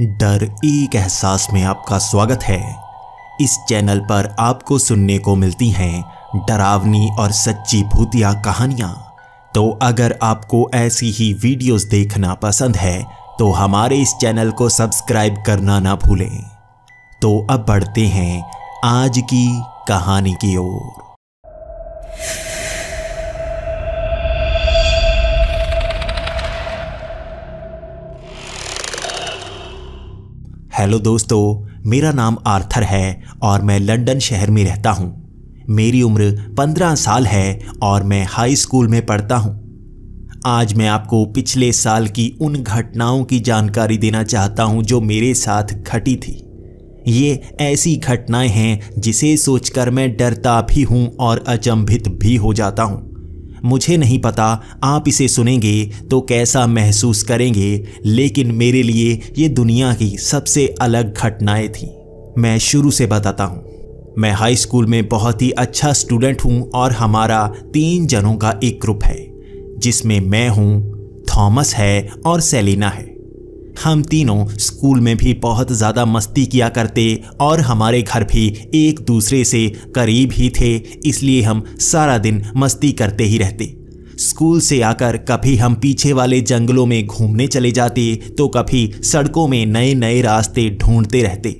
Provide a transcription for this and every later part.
डर एक एहसास में आपका स्वागत है इस चैनल पर आपको सुनने को मिलती हैं डरावनी और सच्ची भूतिया कहानियाँ तो अगर आपको ऐसी ही वीडियोस देखना पसंद है तो हमारे इस चैनल को सब्सक्राइब करना ना भूलें तो अब बढ़ते हैं आज की कहानी की ओर हेलो दोस्तों मेरा नाम आर्थर है और मैं लंदन शहर में रहता हूँ मेरी उम्र पंद्रह साल है और मैं हाई स्कूल में पढ़ता हूँ आज मैं आपको पिछले साल की उन घटनाओं की जानकारी देना चाहता हूँ जो मेरे साथ घटी थी ये ऐसी घटनाएं हैं जिसे सोचकर मैं डरता भी हूँ और अचंभित भी हो जाता हूँ मुझे नहीं पता आप इसे सुनेंगे तो कैसा महसूस करेंगे लेकिन मेरे लिए ये दुनिया की सबसे अलग घटनाएं थी मैं शुरू से बताता हूँ मैं हाई स्कूल में बहुत ही अच्छा स्टूडेंट हूँ और हमारा तीन जनों का एक ग्रुप है जिसमें मैं हूँ थॉमस है और सेलिना है हम तीनों स्कूल में भी बहुत ज़्यादा मस्ती किया करते और हमारे घर भी एक दूसरे से करीब ही थे इसलिए हम सारा दिन मस्ती करते ही रहते स्कूल से आकर कभी हम पीछे वाले जंगलों में घूमने चले जाते तो कभी सड़कों में नए नए रास्ते ढूंढते रहते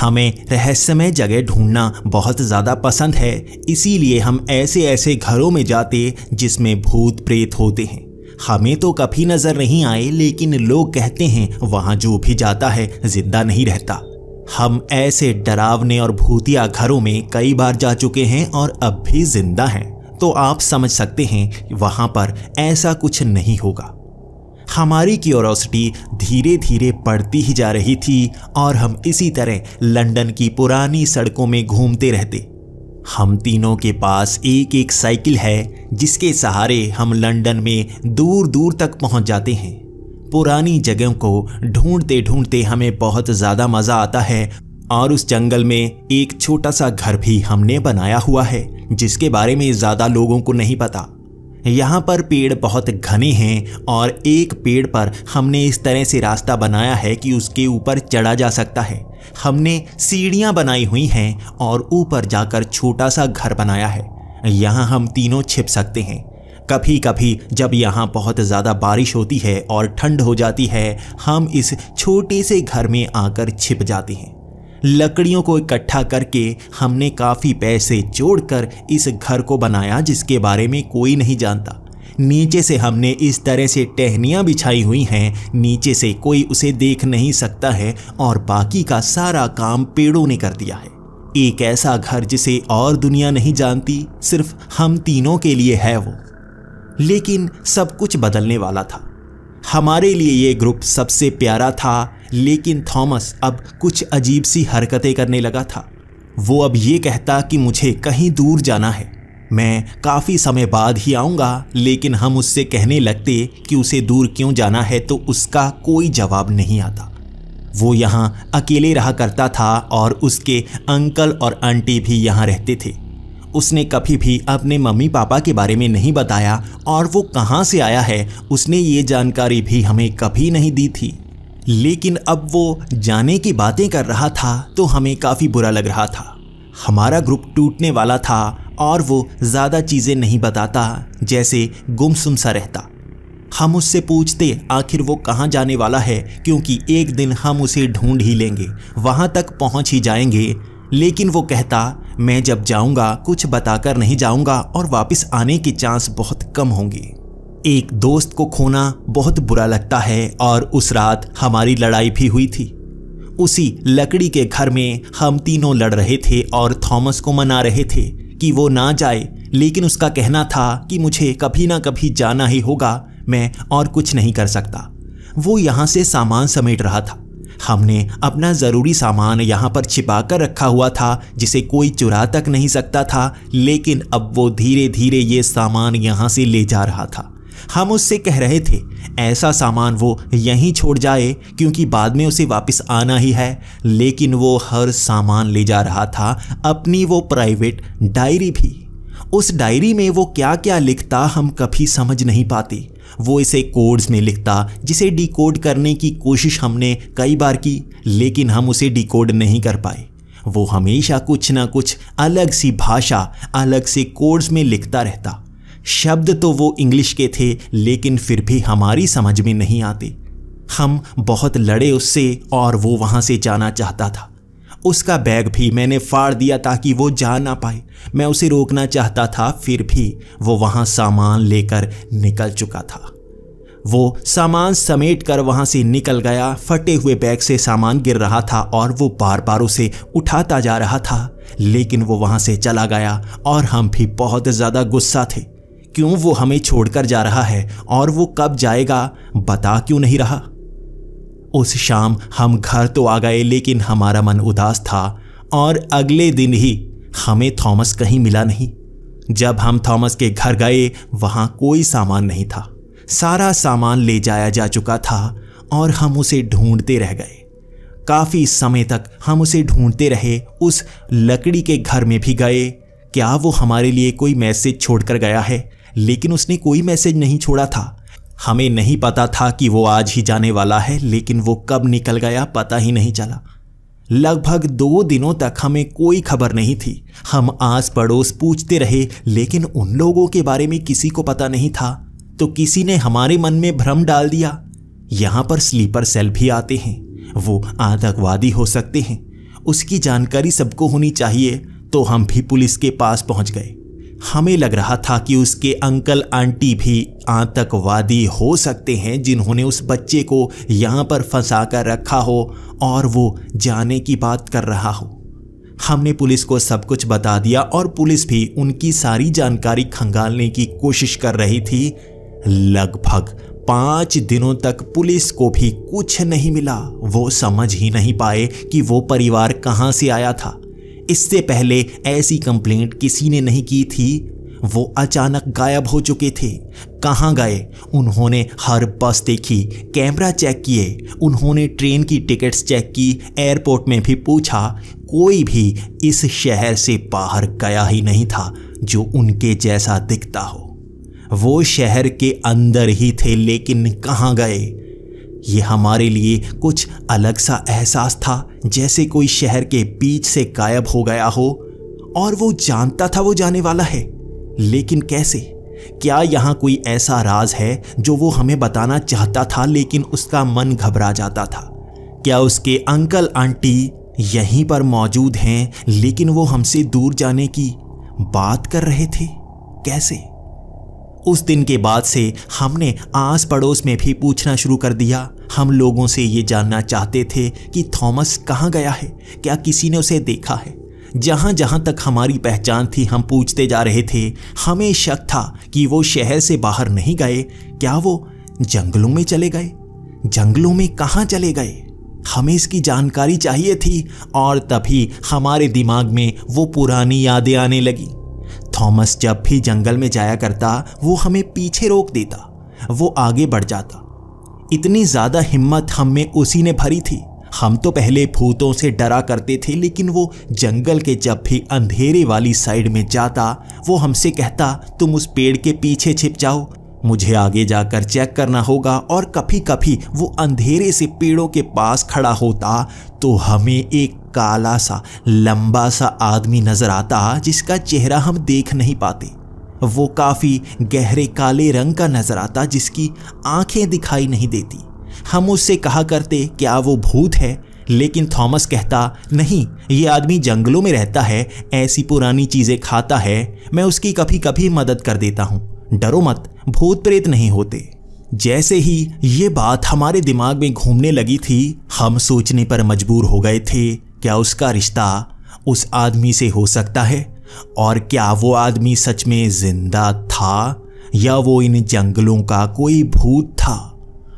हमें रहस्यमय जगह ढूंढना बहुत ज़्यादा पसंद है इसीलिए हम ऐसे ऐसे घरों में जाते जिसमें भूत प्रेत होते हैं हमें तो कभी नजर नहीं आए लेकिन लोग कहते हैं वहां जो भी जाता है जिंदा नहीं रहता हम ऐसे डरावने और भूतिया घरों में कई बार जा चुके हैं और अब भी जिंदा हैं तो आप समझ सकते हैं वहां पर ऐसा कुछ नहीं होगा हमारी क्यूरोसिटी धीरे धीरे बढ़ती ही जा रही थी और हम इसी तरह लंदन की पुरानी सड़कों में घूमते रहते हम तीनों के पास एक एक साइकिल है जिसके सहारे हम लंदन में दूर दूर तक पहुंच जाते हैं पुरानी जगहों को ढूंढते ढूंढते हमें बहुत ज़्यादा मज़ा आता है और उस जंगल में एक छोटा सा घर भी हमने बनाया हुआ है जिसके बारे में ज़्यादा लोगों को नहीं पता यहाँ पर पेड़ बहुत घने हैं और एक पेड़ पर हमने इस तरह से रास्ता बनाया है कि उसके ऊपर चढ़ा जा सकता है हमने सीढ़ियाँ बनाई हुई हैं और ऊपर जाकर छोटा सा घर बनाया है यहाँ हम तीनों छिप सकते हैं कभी कभी जब यहाँ बहुत ज़्यादा बारिश होती है और ठंड हो जाती है हम इस छोटे से घर में आकर छिप जाते हैं लकड़ियों को इकट्ठा करके हमने काफ़ी पैसे जोड़कर इस घर को बनाया जिसके बारे में कोई नहीं जानता नीचे से हमने इस तरह से टहनियाँ बिछाई हुई हैं नीचे से कोई उसे देख नहीं सकता है और बाकी का सारा काम पेड़ों ने कर दिया है एक ऐसा घर जिसे और दुनिया नहीं जानती सिर्फ हम तीनों के लिए है वो लेकिन सब कुछ बदलने वाला था हमारे लिए ये ग्रुप सबसे प्यारा था लेकिन थॉमस अब कुछ अजीब सी हरकतें करने लगा था वो अब ये कहता कि मुझे कहीं दूर जाना है मैं काफ़ी समय बाद ही आऊँगा लेकिन हम उससे कहने लगते कि उसे दूर क्यों जाना है तो उसका कोई जवाब नहीं आता वो यहाँ अकेले रहा करता था और उसके अंकल और आंटी भी यहाँ रहते थे उसने कभी भी अपने मम्मी पापा के बारे में नहीं बताया और वो कहाँ से आया है उसने ये जानकारी भी हमें कभी नहीं दी थी लेकिन अब वो जाने की बातें कर रहा था तो हमें काफ़ी बुरा लग रहा था हमारा ग्रुप टूटने वाला था और वो ज़्यादा चीज़ें नहीं बताता जैसे गुमसुम सा रहता हम उससे पूछते आखिर वो कहाँ जाने वाला है क्योंकि एक दिन हम उसे ढूंढ ही लेंगे वहाँ तक पहुँच ही जाएंगे लेकिन वो कहता मैं जब जाऊँगा कुछ बताकर नहीं जाऊँगा और वापस आने के चांस बहुत कम होंगे एक दोस्त को खोना बहुत बुरा लगता है और उस रात हमारी लड़ाई भी हुई थी उसी लकड़ी के घर में हम तीनों लड़ रहे थे और थॉमस को मना रहे थे कि वो ना जाए लेकिन उसका कहना था कि मुझे कभी ना कभी जाना ही होगा मैं और कुछ नहीं कर सकता वो यहाँ से सामान समेट रहा था हमने अपना ज़रूरी सामान यहाँ पर छिपा कर रखा हुआ था जिसे कोई चुरा तक नहीं सकता था लेकिन अब वो धीरे धीरे ये सामान यहाँ से ले जा रहा था हम उससे कह रहे थे ऐसा सामान वो यहीं छोड़ जाए क्योंकि बाद में उसे वापस आना ही है लेकिन वो हर सामान ले जा रहा था अपनी वो प्राइवेट डायरी भी उस डायरी में वो क्या क्या लिखता हम कभी समझ नहीं पाते वो इसे कोड्स में लिखता जिसे डिकोड करने की कोशिश हमने कई बार की लेकिन हम उसे डिकोड नहीं कर पाए वो हमेशा कुछ ना कुछ अलग सी भाषा अलग से कोड्स में लिखता रहता शब्द तो वो इंग्लिश के थे लेकिन फिर भी हमारी समझ में नहीं आते हम बहुत लड़े उससे और वो वहाँ से जाना चाहता था उसका बैग भी मैंने फाड़ दिया ताकि वो जा ना पाए मैं उसे रोकना चाहता था फिर भी वो वहाँ सामान लेकर निकल चुका था वो सामान समेट कर वहाँ से निकल गया फटे हुए बैग से सामान गिर रहा था और वो बार बार उसे उठाता जा रहा था लेकिन वो वहाँ से चला गया और हम भी बहुत ज़्यादा गुस्सा थे क्यों वो हमें छोड़कर जा रहा है और वो कब जाएगा बता क्यों नहीं रहा उस शाम हम घर तो आ गए लेकिन हमारा मन उदास था और अगले दिन ही हमें थॉमस कहीं मिला नहीं जब हम थॉमस के घर गए वहाँ कोई सामान नहीं था सारा सामान ले जाया जा चुका था और हम उसे ढूंढते रह गए काफ़ी समय तक हम उसे ढूंढते रहे उस लकड़ी के घर में भी गए क्या वो हमारे लिए कोई मैसेज छोड़कर गया है लेकिन उसने कोई मैसेज नहीं छोड़ा था हमें नहीं पता था कि वो आज ही जाने वाला है लेकिन वो कब निकल गया पता ही नहीं चला लगभग दो दिनों तक हमें कोई खबर नहीं थी हम आस पड़ोस पूछते रहे लेकिन उन लोगों के बारे में किसी को पता नहीं था तो किसी ने हमारे मन में भ्रम डाल दिया यहाँ पर स्लीपर सेल भी आते हैं वो आतंकवादी हो सकते हैं उसकी जानकारी सबको होनी चाहिए तो हम भी पुलिस के पास पहुँच गए हमें लग रहा था कि उसके अंकल आंटी भी आतंकवादी हो सकते हैं जिन्होंने उस बच्चे को यहाँ पर फंसा कर रखा हो और वो जाने की बात कर रहा हो हमने पुलिस को सब कुछ बता दिया और पुलिस भी उनकी सारी जानकारी खंगालने की कोशिश कर रही थी लगभग पाँच दिनों तक पुलिस को भी कुछ नहीं मिला वो समझ ही नहीं पाए कि वो परिवार कहाँ से आया था इससे पहले ऐसी कंप्लेंट किसी ने नहीं की थी वो अचानक गायब हो चुके थे कहाँ गए उन्होंने हर बस देखी कैमरा चेक किए उन्होंने ट्रेन की टिकट्स चेक की एयरपोर्ट में भी पूछा कोई भी इस शहर से बाहर गया ही नहीं था जो उनके जैसा दिखता हो वो शहर के अंदर ही थे लेकिन कहाँ गए ये हमारे लिए कुछ अलग सा एहसास था जैसे कोई शहर के बीच से गायब हो गया हो और वो जानता था वो जाने वाला है लेकिन कैसे क्या यहाँ कोई ऐसा राज है जो वो हमें बताना चाहता था लेकिन उसका मन घबरा जाता था क्या उसके अंकल आंटी यहीं पर मौजूद हैं लेकिन वो हमसे दूर जाने की बात कर रहे थे कैसे उस दिन के बाद से हमने आस पड़ोस में भी पूछना शुरू कर दिया हम लोगों से ये जानना चाहते थे कि थॉमस कहाँ गया है क्या किसी ने उसे देखा है जहाँ जहाँ तक हमारी पहचान थी हम पूछते जा रहे थे हमें शक था कि वो शहर से बाहर नहीं गए क्या वो जंगलों में चले गए जंगलों में कहाँ चले गए हमें इसकी जानकारी चाहिए थी और तभी हमारे दिमाग में वो पुरानी यादें आने लगीं थॉमस जब भी जंगल में जाया करता वो हमें पीछे रोक देता वो आगे बढ़ जाता इतनी ज़्यादा हिम्मत हम में उसी ने भरी थी हम तो पहले भूतों से डरा करते थे लेकिन वो जंगल के जब भी अंधेरे वाली साइड में जाता वो हमसे कहता तुम उस पेड़ के पीछे छिप जाओ मुझे आगे जाकर चेक करना होगा और कभी कभी वो अंधेरे से पेड़ों के पास खड़ा होता तो हमें एक काला सा लंबा सा आदमी नजर आता जिसका चेहरा हम देख नहीं पाते वो काफ़ी गहरे काले रंग का नजर आता जिसकी आंखें दिखाई नहीं देती हम उससे कहा करते क्या वो भूत है लेकिन थॉमस कहता नहीं ये आदमी जंगलों में रहता है ऐसी पुरानी चीज़ें खाता है मैं उसकी कभी कभी मदद कर देता हूँ डरो मत भूत प्रेत नहीं होते जैसे ही ये बात हमारे दिमाग में घूमने लगी थी हम सोचने पर मजबूर हो गए थे क्या उसका रिश्ता उस आदमी से हो सकता है और क्या वो आदमी सच में जिंदा था या वो इन जंगलों का कोई भूत था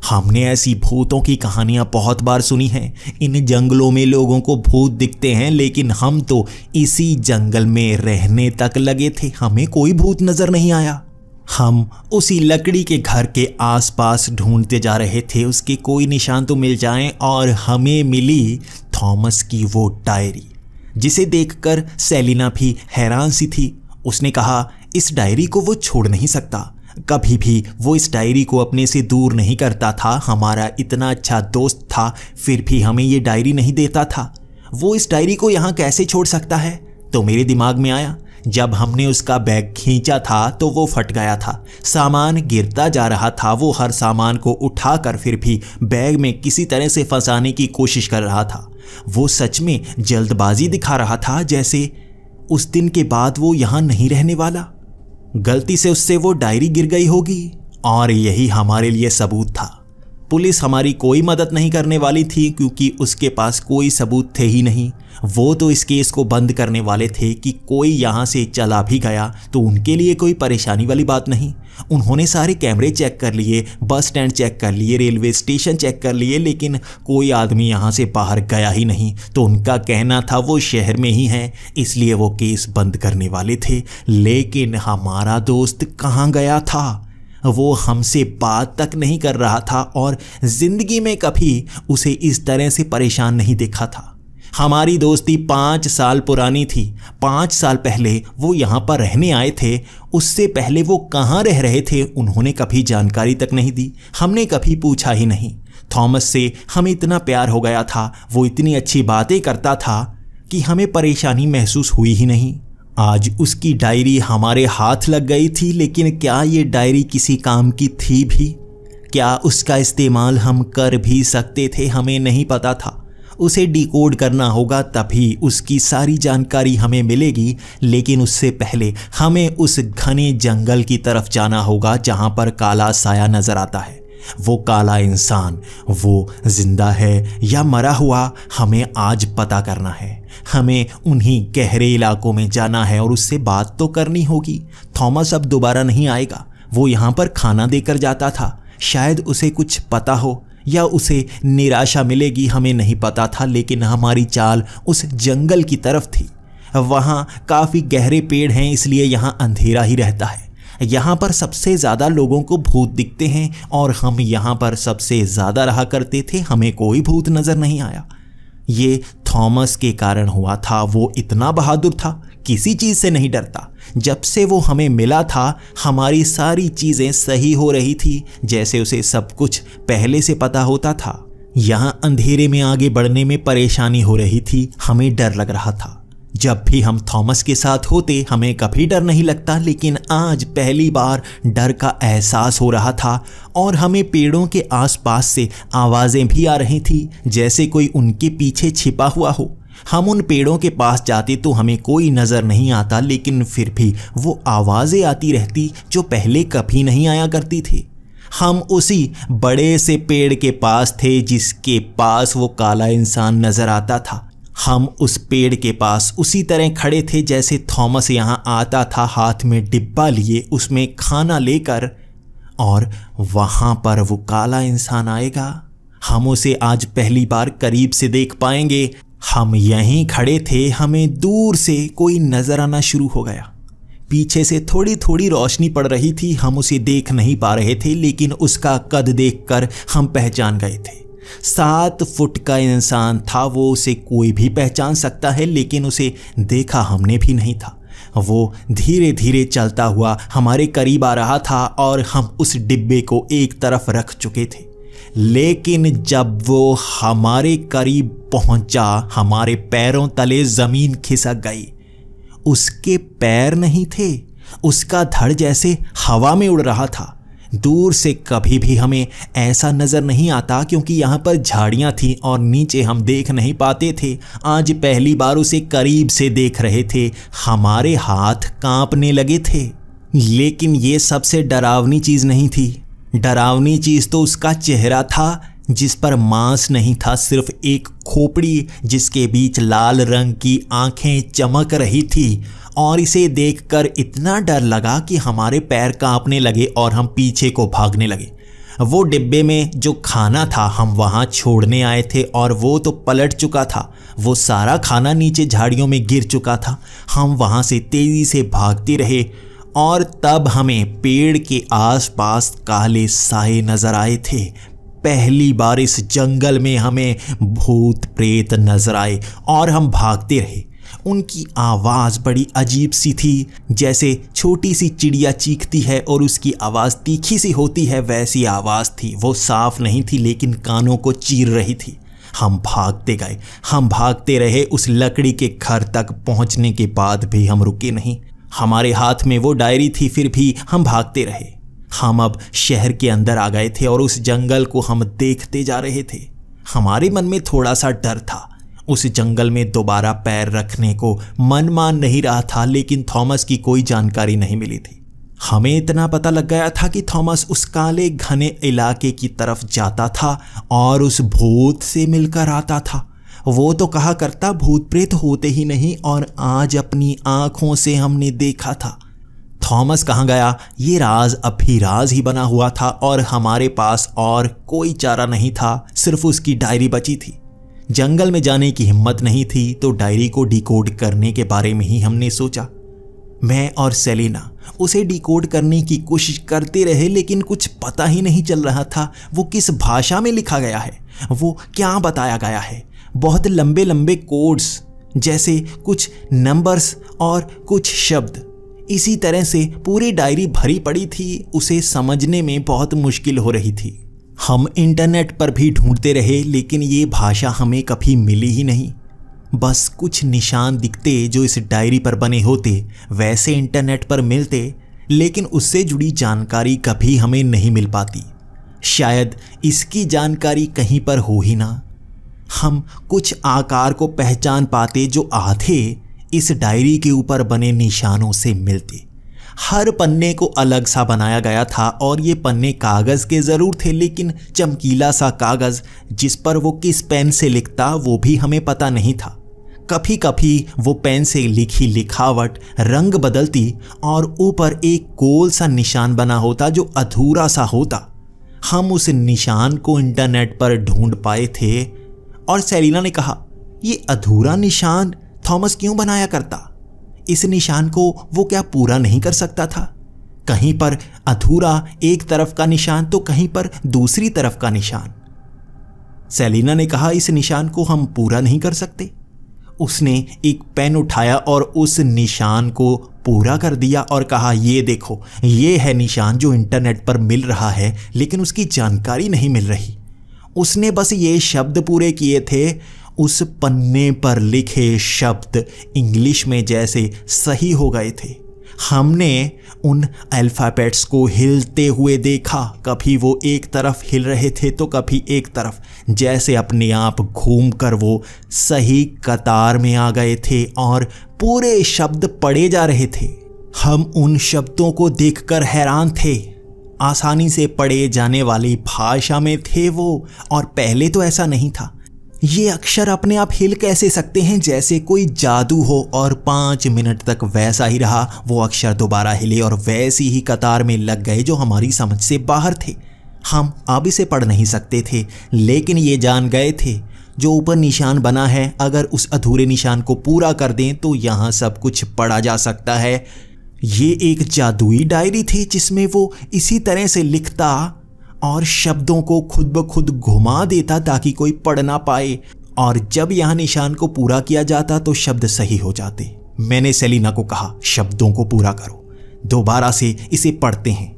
हमने ऐसी भूतों की कहानियां बहुत बार सुनी हैं इन जंगलों में लोगों को भूत दिखते हैं लेकिन हम तो इसी जंगल में रहने तक लगे थे हमें कोई भूत नज़र नहीं आया हम उसी लकड़ी के घर के आसपास ढूंढते जा रहे थे उसके कोई निशान तो मिल जाएं और हमें मिली थॉमस की वो डायरी जिसे देखकर सेलिना भी हैरान सी थी उसने कहा इस डायरी को वो छोड़ नहीं सकता कभी भी वो इस डायरी को अपने से दूर नहीं करता था हमारा इतना अच्छा दोस्त था फिर भी हमें ये डायरी नहीं देता था वो इस डायरी को यहाँ कैसे छोड़ सकता है तो मेरे दिमाग में आया जब हमने उसका बैग खींचा था तो वो फट गया था सामान गिरता जा रहा था वो हर सामान को उठाकर फिर भी बैग में किसी तरह से फंसाने की कोशिश कर रहा था वो सच में जल्दबाजी दिखा रहा था जैसे उस दिन के बाद वो यहाँ नहीं रहने वाला गलती से उससे वो डायरी गिर गई होगी और यही हमारे लिए सबूत था पुलिस हमारी कोई मदद नहीं करने वाली थी क्योंकि उसके पास कोई सबूत थे ही नहीं वो तो इस केस को बंद करने वाले थे कि कोई यहाँ से चला भी गया तो उनके लिए कोई परेशानी वाली बात नहीं उन्होंने सारे कैमरे चेक कर लिए बस स्टैंड चेक कर लिए रेलवे स्टेशन चेक कर लिए लेकिन कोई आदमी यहाँ से बाहर गया ही नहीं तो उनका कहना था वो शहर में ही है इसलिए वो केस बंद करने वाले थे लेकिन हमारा दोस्त कहाँ गया था वो हमसे बात तक नहीं कर रहा था और ज़िंदगी में कभी उसे इस तरह से परेशान नहीं देखा था हमारी दोस्ती पाँच साल पुरानी थी पाँच साल पहले वो यहाँ पर रहने आए थे उससे पहले वो कहाँ रह रहे थे उन्होंने कभी जानकारी तक नहीं दी हमने कभी पूछा ही नहीं थॉमस से हमें इतना प्यार हो गया था वो इतनी अच्छी बातें करता था कि हमें परेशानी महसूस हुई ही नहीं आज उसकी डायरी हमारे हाथ लग गई थी लेकिन क्या ये डायरी किसी काम की थी भी क्या उसका इस्तेमाल हम कर भी सकते थे हमें नहीं पता था उसे डिकोड करना होगा तभी उसकी सारी जानकारी हमें मिलेगी लेकिन उससे पहले हमें उस घने जंगल की तरफ जाना होगा जहां पर काला साया नजर आता है वो काला इंसान वो जिंदा है या मरा हुआ हमें आज पता करना है हमें उन्हीं गहरे इलाकों में जाना है और उससे बात तो करनी होगी थॉमस अब दोबारा नहीं आएगा वो यहाँ पर खाना देकर जाता था शायद उसे कुछ पता हो या उसे निराशा मिलेगी हमें नहीं पता था लेकिन हमारी चाल उस जंगल की तरफ थी वहाँ काफ़ी गहरे पेड़ हैं इसलिए यहाँ अंधेरा ही रहता है यहाँ पर सबसे ज़्यादा लोगों को भूत दिखते हैं और हम यहाँ पर सबसे ज़्यादा रहा करते थे हमें कोई भूत नज़र नहीं आया ये थॉमस के कारण हुआ था वो इतना बहादुर था किसी चीज़ से नहीं डरता जब से वो हमें मिला था हमारी सारी चीज़ें सही हो रही थी जैसे उसे सब कुछ पहले से पता होता था यहाँ अंधेरे में आगे बढ़ने में परेशानी हो रही थी हमें डर लग रहा था जब भी हम थॉमस के साथ होते हमें कभी डर नहीं लगता लेकिन आज पहली बार डर का एहसास हो रहा था और हमें पेड़ों के आसपास से आवाज़ें भी आ रही थी जैसे कोई उनके पीछे छिपा हुआ हो हम उन पेड़ों के पास जाते तो हमें कोई नज़र नहीं आता लेकिन फिर भी वो आवाज़ें आती रहती जो पहले कभी नहीं आया करती थी हम उसी बड़े से पेड़ के पास थे जिसके पास वो काला इंसान नज़र आता था हम उस पेड़ के पास उसी तरह खड़े थे जैसे थॉमस यहाँ आता था हाथ में डिब्बा लिए उसमें खाना लेकर और वहाँ पर वो काला इंसान आएगा हम उसे आज पहली बार करीब से देख पाएंगे हम यहीं खड़े थे हमें दूर से कोई नज़र आना शुरू हो गया पीछे से थोड़ी थोड़ी रोशनी पड़ रही थी हम उसे देख नहीं पा रहे थे लेकिन उसका कद देखकर हम पहचान गए थे सात फुट का इंसान था वो उसे कोई भी पहचान सकता है लेकिन उसे देखा हमने भी नहीं था वो धीरे धीरे चलता हुआ हमारे करीब आ रहा था और हम उस डिब्बे को एक तरफ रख चुके थे लेकिन जब वो हमारे करीब पहुंचा हमारे पैरों तले जमीन खिसक गई उसके पैर नहीं थे उसका धड़ जैसे हवा में उड़ रहा था दूर से कभी भी हमें ऐसा नज़र नहीं आता क्योंकि यहाँ पर झाड़ियाँ थीं और नीचे हम देख नहीं पाते थे आज पहली बार उसे करीब से देख रहे थे हमारे हाथ कांपने लगे थे लेकिन ये सबसे डरावनी चीज़ नहीं थी डरावनी चीज़ तो उसका चेहरा था जिस पर मांस नहीं था सिर्फ एक खोपड़ी जिसके बीच लाल रंग की आंखें चमक रही थी और इसे देखकर इतना डर लगा कि हमारे पैर कांपने लगे और हम पीछे को भागने लगे वो डिब्बे में जो खाना था हम वहाँ छोड़ने आए थे और वो तो पलट चुका था वो सारा खाना नीचे झाड़ियों में गिर चुका था हम वहाँ से तेज़ी से भागते रहे और तब हमें पेड़ के आसपास काले साए नज़र आए थे पहली बार इस जंगल में हमें भूत प्रेत नजर आए और हम भागते रहे उनकी आवाज़ बड़ी अजीब सी थी जैसे छोटी सी चिड़िया चीखती है और उसकी आवाज़ तीखी सी होती है वैसी आवाज़ थी वो साफ नहीं थी लेकिन कानों को चीर रही थी हम भागते गए हम भागते रहे उस लकड़ी के घर तक पहुंचने के बाद भी हम रुके नहीं हमारे हाथ में वो डायरी थी फिर भी हम भागते रहे हम अब शहर के अंदर आ गए थे और उस जंगल को हम देखते जा रहे थे हमारे मन में थोड़ा सा डर था उस जंगल में दोबारा पैर रखने को मन मान नहीं रहा था लेकिन थॉमस की कोई जानकारी नहीं मिली थी हमें इतना पता लग गया था कि थॉमस उस काले घने इलाके की तरफ जाता था और उस भूत से मिलकर आता था वो तो कहा करता भूत प्रेत होते ही नहीं और आज अपनी आंखों से हमने देखा था थॉमस कहाँ गया ये राज अब भी राज ही बना हुआ था और हमारे पास और कोई चारा नहीं था सिर्फ उसकी डायरी बची थी जंगल में जाने की हिम्मत नहीं थी तो डायरी को डिकोड करने के बारे में ही हमने सोचा मैं और सेलेना उसे डिकोड करने की कोशिश करते रहे लेकिन कुछ पता ही नहीं चल रहा था वो किस भाषा में लिखा गया है वो क्या बताया गया है बहुत लंबे लंबे कोड्स जैसे कुछ नंबर्स और कुछ शब्द इसी तरह से पूरी डायरी भरी पड़ी थी उसे समझने में बहुत मुश्किल हो रही थी हम इंटरनेट पर भी ढूंढते रहे लेकिन ये भाषा हमें कभी मिली ही नहीं बस कुछ निशान दिखते जो इस डायरी पर बने होते वैसे इंटरनेट पर मिलते लेकिन उससे जुड़ी जानकारी कभी हमें नहीं मिल पाती शायद इसकी जानकारी कहीं पर हो ही ना हम कुछ आकार को पहचान पाते जो आधे इस डायरी के ऊपर बने निशानों से मिलते हर पन्ने को अलग सा बनाया गया था और ये पन्ने कागज़ के ज़रूर थे लेकिन चमकीला सा कागज़ जिस पर वो किस पेन से लिखता वो भी हमें पता नहीं था कभी कभी वो पेन से लिखी लिखावट रंग बदलती और ऊपर एक गोल सा निशान बना होता जो अधूरा सा होता हम उस निशान को इंटरनेट पर ढूंढ पाए थे और सेलिना ने कहा ये अधूरा निशान थॉमस क्यों बनाया करता इस निशान को वो क्या पूरा नहीं कर सकता था कहीं पर अधूरा एक तरफ का निशान तो कहीं पर दूसरी तरफ का निशान सेलिना ने कहा इस निशान को हम पूरा नहीं कर सकते उसने एक पेन उठाया और उस निशान को पूरा कर दिया और कहा ये देखो ये है निशान जो इंटरनेट पर मिल रहा है लेकिन उसकी जानकारी नहीं मिल रही उसने बस ये शब्द पूरे किए थे उस पन्ने पर लिखे शब्द इंग्लिश में जैसे सही हो गए थे हमने उन अल्फ़ाबेट्स को हिलते हुए देखा कभी वो एक तरफ हिल रहे थे तो कभी एक तरफ जैसे अपने आप घूम कर वो सही कतार में आ गए थे और पूरे शब्द पढ़े जा रहे थे हम उन शब्दों को देखकर हैरान थे आसानी से पढ़े जाने वाली भाषा में थे वो और पहले तो ऐसा नहीं था ये अक्षर अपने आप हिल कैसे सकते हैं जैसे कोई जादू हो और पाँच मिनट तक वैसा ही रहा वो अक्षर दोबारा हिले और वैसी ही कतार में लग गए जो हमारी समझ से बाहर थे हम अब इसे पढ़ नहीं सकते थे लेकिन ये जान गए थे जो ऊपर निशान बना है अगर उस अधूरे निशान को पूरा कर दें तो यहाँ सब कुछ पढ़ा जा सकता है ये एक जादुई डायरी थी जिसमें वो इसी तरह से लिखता और शब्दों को खुद ब खुद घुमा देता ताकि कोई पढ़ ना पाए और जब यहां निशान को पूरा किया जाता तो शब्द सही हो जाते मैंने सेलिना को कहा शब्दों को पूरा करो दोबारा से इसे पढ़ते हैं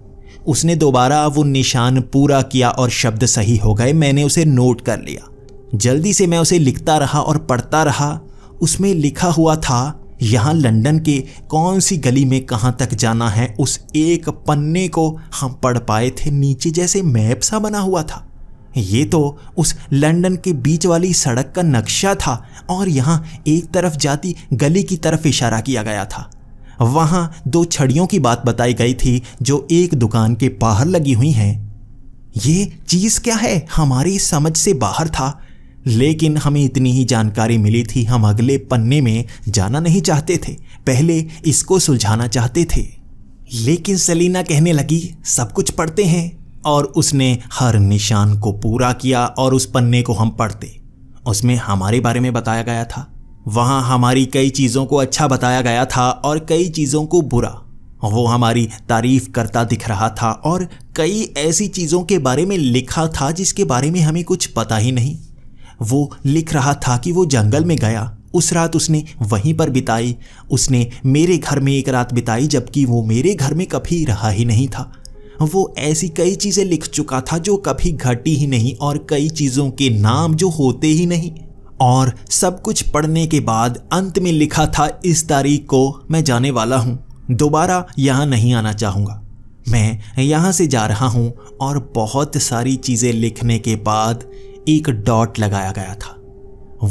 उसने दोबारा वो निशान पूरा किया और शब्द सही हो गए मैंने उसे नोट कर लिया जल्दी से मैं उसे लिखता रहा और पढ़ता रहा उसमें लिखा हुआ था यहाँ लंदन के कौन सी गली में कहाँ तक जाना है उस एक पन्ने को हम पढ़ पाए थे नीचे जैसे मैप सा बना हुआ था ये तो उस लंदन के बीच वाली सड़क का नक्शा था और यहाँ एक तरफ जाती गली की तरफ इशारा किया गया था वहाँ दो छड़ियों की बात बताई गई थी जो एक दुकान के बाहर लगी हुई हैं ये चीज़ क्या है हमारी समझ से बाहर था लेकिन हमें इतनी ही जानकारी मिली थी हम अगले पन्ने में जाना नहीं चाहते थे पहले इसको सुलझाना चाहते थे लेकिन सलीना कहने लगी सब कुछ पढ़ते हैं और उसने हर निशान को पूरा किया और उस पन्ने को हम पढ़ते उसमें हमारे बारे में बताया गया था वहाँ हमारी कई चीज़ों को अच्छा बताया गया था और कई चीज़ों को बुरा वो हमारी तारीफ करता दिख रहा था और कई ऐसी चीज़ों के बारे में लिखा था जिसके बारे में हमें कुछ पता ही नहीं वो लिख रहा था कि वो जंगल में गया उस रात उसने वहीं पर बिताई उसने मेरे घर में एक रात बिताई जबकि वो मेरे घर में कभी रहा ही नहीं था वो ऐसी कई चीज़ें लिख चुका था जो कभी घटी ही नहीं और कई चीज़ों के नाम जो होते ही नहीं और सब कुछ पढ़ने के बाद अंत में लिखा था इस तारीख को मैं जाने वाला हूँ दोबारा यहाँ नहीं आना चाहूँगा मैं यहाँ से जा रहा हूँ और बहुत सारी चीज़ें लिखने के बाद एक डॉट लगाया गया था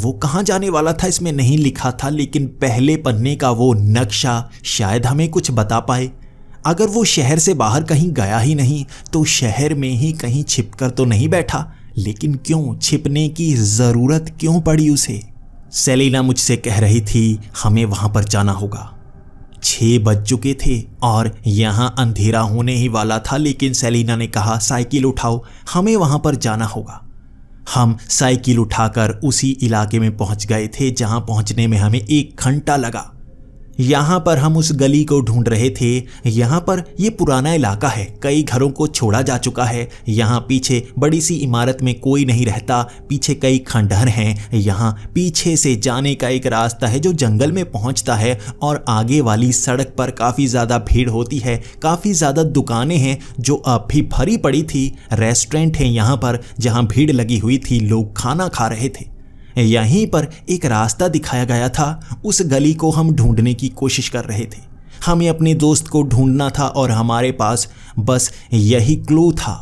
वो कहां जाने वाला था इसमें नहीं लिखा था लेकिन पहले पन्ने का वो नक्शा शायद हमें कुछ बता पाए अगर वो शहर से बाहर कहीं गया ही नहीं तो शहर में ही कहीं छिपकर तो नहीं बैठा लेकिन क्यों छिपने की ज़रूरत क्यों पड़ी उसे सेलिना मुझसे कह रही थी हमें वहां पर जाना होगा छह बज चुके थे और यहां अंधेरा होने ही वाला था लेकिन सेलिना ने कहा साइकिल उठाओ हमें वहां पर जाना होगा हम साइकिल उठाकर उसी इलाके में पहुंच गए थे जहां पहुंचने में हमें एक घंटा लगा यहाँ पर हम उस गली को ढूंढ रहे थे यहाँ पर ये पुराना इलाका है कई घरों को छोड़ा जा चुका है यहाँ पीछे बड़ी सी इमारत में कोई नहीं रहता पीछे कई खंडहर हैं यहाँ पीछे से जाने का एक रास्ता है जो जंगल में पहुँचता है और आगे वाली सड़क पर काफ़ी ज़्यादा भीड़ होती है काफ़ी ज़्यादा दुकानें हैं जो अब भी भरी पड़ी थी रेस्टोरेंट हैं यहाँ पर जहाँ भीड़ लगी हुई थी लोग खाना खा रहे थे यहीं पर एक रास्ता दिखाया गया था उस गली को हम ढूंढने की कोशिश कर रहे थे हमें अपने दोस्त को ढूंढना था और हमारे पास बस यही क्लू था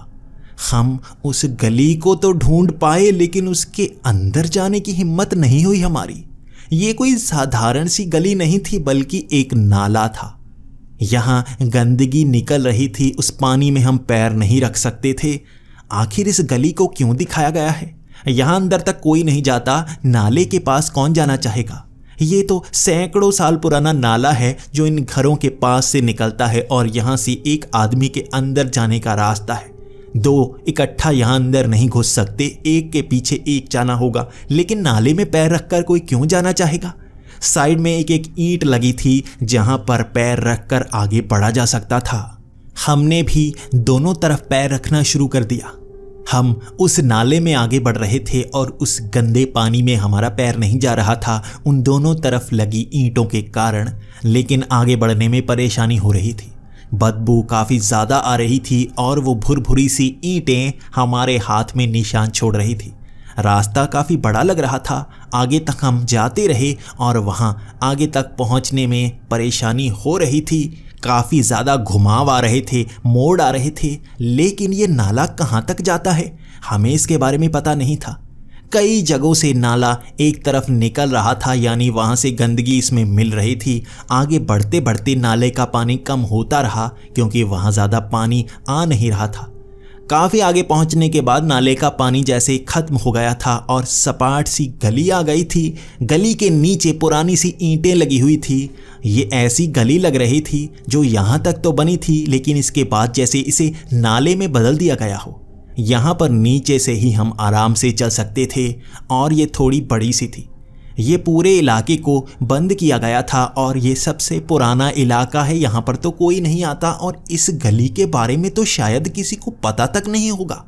हम उस गली को तो ढूंढ पाए लेकिन उसके अंदर जाने की हिम्मत नहीं हुई हमारी ये कोई साधारण सी गली नहीं थी बल्कि एक नाला था यहाँ गंदगी निकल रही थी उस पानी में हम पैर नहीं रख सकते थे आखिर इस गली को क्यों दिखाया गया है यहाँ अंदर तक कोई नहीं जाता नाले के पास कौन जाना चाहेगा ये तो सैकड़ों साल पुराना नाला है जो इन घरों के पास से निकलता है और यहाँ से एक आदमी के अंदर जाने का रास्ता है दो इकट्ठा यहाँ अंदर नहीं घुस सकते एक के पीछे एक जाना होगा लेकिन नाले में पैर रखकर कोई क्यों जाना चाहेगा साइड में एक एक ईंट लगी थी जहाँ पर पैर रखकर आगे बढ़ा जा सकता था हमने भी दोनों तरफ पैर रखना शुरू कर दिया हम उस नाले में आगे बढ़ रहे थे और उस गंदे पानी में हमारा पैर नहीं जा रहा था उन दोनों तरफ लगी ईंटों के कारण लेकिन आगे बढ़ने में परेशानी हो रही थी बदबू काफ़ी ज़्यादा आ रही थी और वो भुर भुरी सी ईंटें हमारे हाथ में निशान छोड़ रही थी रास्ता काफ़ी बड़ा लग रहा था आगे तक हम जाते रहे और वहाँ आगे तक पहुँचने में परेशानी हो रही थी काफ़ी ज़्यादा घुमाव आ रहे थे मोड़ आ रहे थे लेकिन ये नाला कहाँ तक जाता है हमें इसके बारे में पता नहीं था कई जगहों से नाला एक तरफ निकल रहा था यानी वहाँ से गंदगी इसमें मिल रही थी आगे बढ़ते बढ़ते नाले का पानी कम होता रहा क्योंकि वहाँ ज़्यादा पानी आ नहीं रहा था काफी आगे पहुंचने के बाद नाले का पानी जैसे खत्म हो गया था और सपाट सी गली आ गई थी गली के नीचे पुरानी सी ईंटें लगी हुई थी ये ऐसी गली लग रही थी जो यहाँ तक तो बनी थी लेकिन इसके बाद जैसे इसे नाले में बदल दिया गया हो यहाँ पर नीचे से ही हम आराम से चल सकते थे और ये थोड़ी बड़ी सी थी ये पूरे इलाके को बंद किया गया था और ये सबसे पुराना इलाका है यहाँ पर तो कोई नहीं आता और इस गली के बारे में तो शायद किसी को पता तक नहीं होगा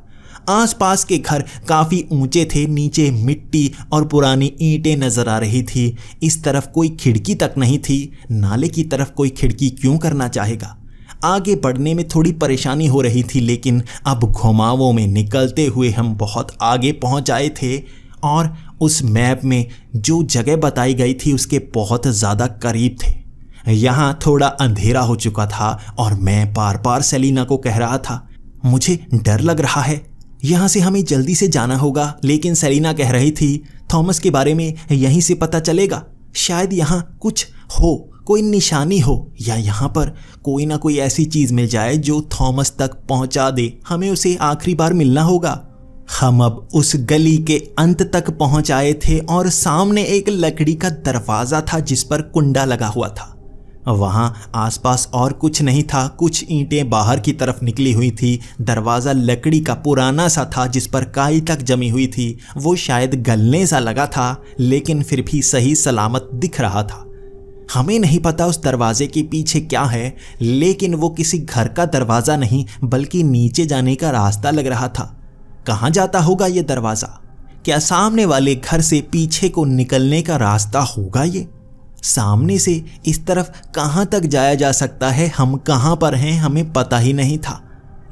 आसपास के घर काफ़ी ऊंचे थे नीचे मिट्टी और पुरानी ईंटें नज़र आ रही थी इस तरफ कोई खिड़की तक नहीं थी नाले की तरफ कोई खिड़की क्यों करना चाहेगा आगे बढ़ने में थोड़ी परेशानी हो रही थी लेकिन अब घुमावों में निकलते हुए हम बहुत आगे पहुंच आए थे और उस मैप में जो जगह बताई गई थी उसके बहुत ज़्यादा करीब थे यहाँ थोड़ा अंधेरा हो चुका था और मैं बार बार सेलिना को कह रहा था मुझे डर लग रहा है यहाँ से हमें जल्दी से जाना होगा लेकिन सेलिना कह रही थी थॉमस के बारे में यहीं से पता चलेगा शायद यहाँ कुछ हो कोई निशानी हो या यहाँ पर कोई ना कोई ऐसी चीज़ मिल जाए जो थॉमस तक पहुँचा दे हमें उसे आखिरी बार मिलना होगा हम अब उस गली के अंत तक पहुंच आए थे और सामने एक लकड़ी का दरवाज़ा था जिस पर कुंडा लगा हुआ था वहाँ आसपास और कुछ नहीं था कुछ ईंटें बाहर की तरफ निकली हुई थी दरवाज़ा लकड़ी का पुराना सा था जिस पर काई तक जमी हुई थी वो शायद गलने सा लगा था लेकिन फिर भी सही सलामत दिख रहा था हमें नहीं पता उस दरवाजे के पीछे क्या है लेकिन वो किसी घर का दरवाज़ा नहीं बल्कि नीचे जाने का रास्ता लग रहा था कहाँ जाता होगा ये दरवाज़ा क्या सामने वाले घर से पीछे को निकलने का रास्ता होगा ये सामने से इस तरफ कहाँ तक जाया जा सकता है हम कहाँ पर हैं हमें पता ही नहीं था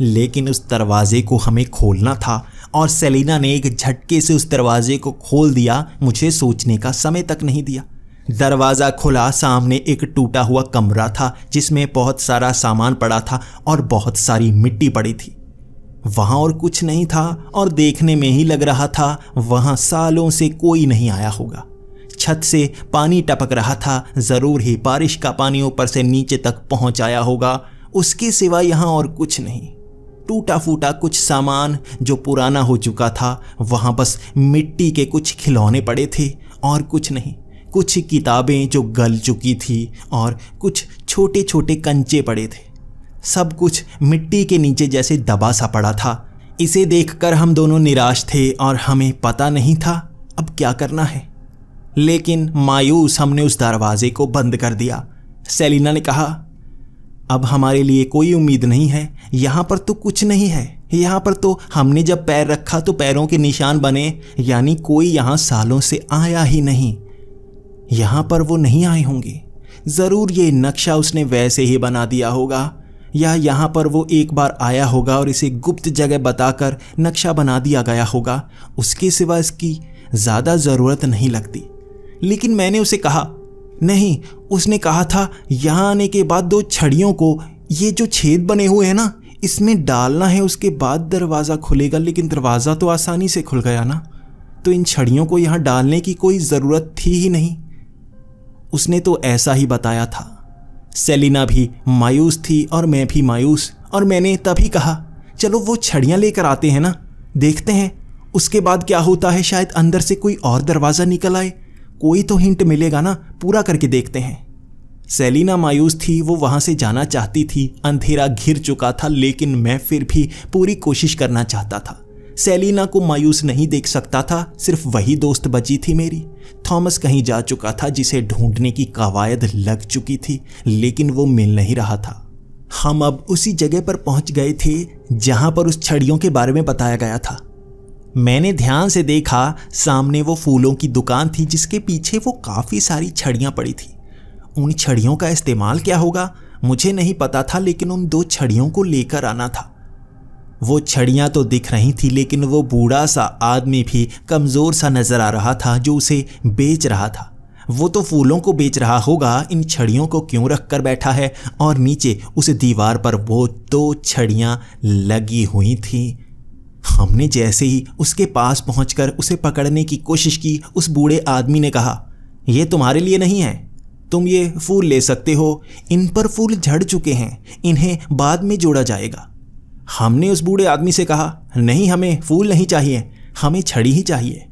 लेकिन उस दरवाजे को हमें खोलना था और सेलिना ने एक झटके से उस दरवाजे को खोल दिया मुझे सोचने का समय तक नहीं दिया दरवाज़ा खुला सामने एक टूटा हुआ कमरा था जिसमें बहुत सारा सामान पड़ा था और बहुत सारी मिट्टी पड़ी थी वहां और कुछ नहीं था और देखने में ही लग रहा था वहां सालों से कोई नहीं आया होगा छत से पानी टपक रहा था ज़रूर ही बारिश का पानी ऊपर से नीचे तक पहुंच आया होगा उसके सिवा यहाँ और कुछ नहीं टूटा फूटा कुछ सामान जो पुराना हो चुका था वहाँ बस मिट्टी के कुछ खिलौने पड़े थे और कुछ नहीं कुछ किताबें जो गल चुकी थी और कुछ छोटे छोटे कंचे पड़े थे सब कुछ मिट्टी के नीचे जैसे दबा सा पड़ा था इसे देखकर हम दोनों निराश थे और हमें पता नहीं था अब क्या करना है लेकिन मायूस हमने उस दरवाजे को बंद कर दिया सेलिना ने कहा अब हमारे लिए कोई उम्मीद नहीं है यहाँ पर तो कुछ नहीं है यहाँ पर तो हमने जब पैर रखा तो पैरों के निशान बने यानी कोई यहाँ सालों से आया ही नहीं यहाँ पर वो नहीं आए होंगे ज़रूर ये नक्शा उसने वैसे ही बना दिया होगा या यहाँ पर वो एक बार आया होगा और इसे गुप्त जगह बताकर नक्शा बना दिया गया होगा उसके सिवा इसकी ज़्यादा ज़रूरत नहीं लगती लेकिन मैंने उसे कहा नहीं उसने कहा था यहाँ आने के बाद दो छड़ियों को ये जो छेद बने हुए हैं ना इसमें डालना है उसके बाद दरवाज़ा खुलेगा लेकिन दरवाज़ा तो आसानी से खुल गया ना तो इन छड़ियों को यहाँ डालने की कोई ज़रूरत थी ही नहीं उसने तो ऐसा ही बताया था सेलिना भी मायूस थी और मैं भी मायूस और मैंने तभी कहा चलो वो छड़ियाँ लेकर आते हैं ना देखते हैं उसके बाद क्या होता है शायद अंदर से कोई और दरवाज़ा निकल आए कोई तो हिंट मिलेगा ना पूरा करके देखते हैं सेलिना मायूस थी वो वहाँ से जाना चाहती थी अंधेरा घिर चुका था लेकिन मैं फिर भी पूरी कोशिश करना चाहता था सेलिना को मायूस नहीं देख सकता था सिर्फ वही दोस्त बची थी मेरी थॉमस कहीं जा चुका था जिसे ढूंढने की कवायद लग चुकी थी लेकिन वो मिल नहीं रहा था हम अब उसी जगह पर पहुंच गए थे जहां पर उस छड़ियों के बारे में बताया गया था मैंने ध्यान से देखा सामने वो फूलों की दुकान थी जिसके पीछे वो काफ़ी सारी छड़ियाँ पड़ी थी उन छड़ियों का इस्तेमाल क्या होगा मुझे नहीं पता था लेकिन उन दो छड़ियों को लेकर आना था वो छड़ियाँ तो दिख रही थी लेकिन वो बूढ़ा सा आदमी भी कमज़ोर सा नज़र आ रहा था जो उसे बेच रहा था वो तो फूलों को बेच रहा होगा इन छड़ियों को क्यों रख कर बैठा है और नीचे उस दीवार पर वो दो छड़ियाँ लगी हुई थी हमने जैसे ही उसके पास पहुंचकर उसे पकड़ने की कोशिश की उस बूढ़े आदमी ने कहा ये तुम्हारे लिए नहीं है तुम ये फूल ले सकते हो इन पर फूल झड़ चुके हैं इन्हें बाद में जोड़ा जाएगा हमने उस बूढ़े आदमी से कहा नहीं हमें फूल नहीं चाहिए हमें छड़ी ही चाहिए